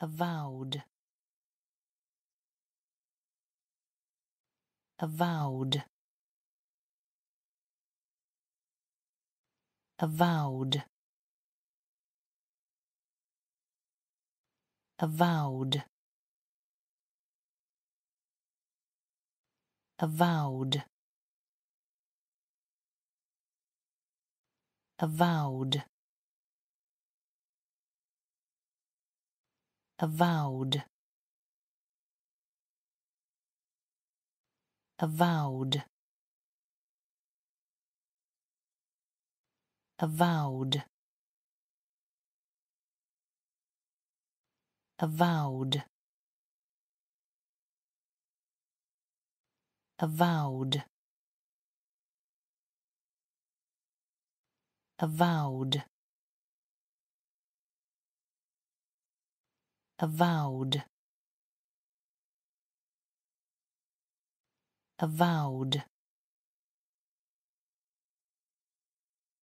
avowed avowed avowed avowed avowed avowed avowed avowed avowed avowed avowed avowed avowed avowed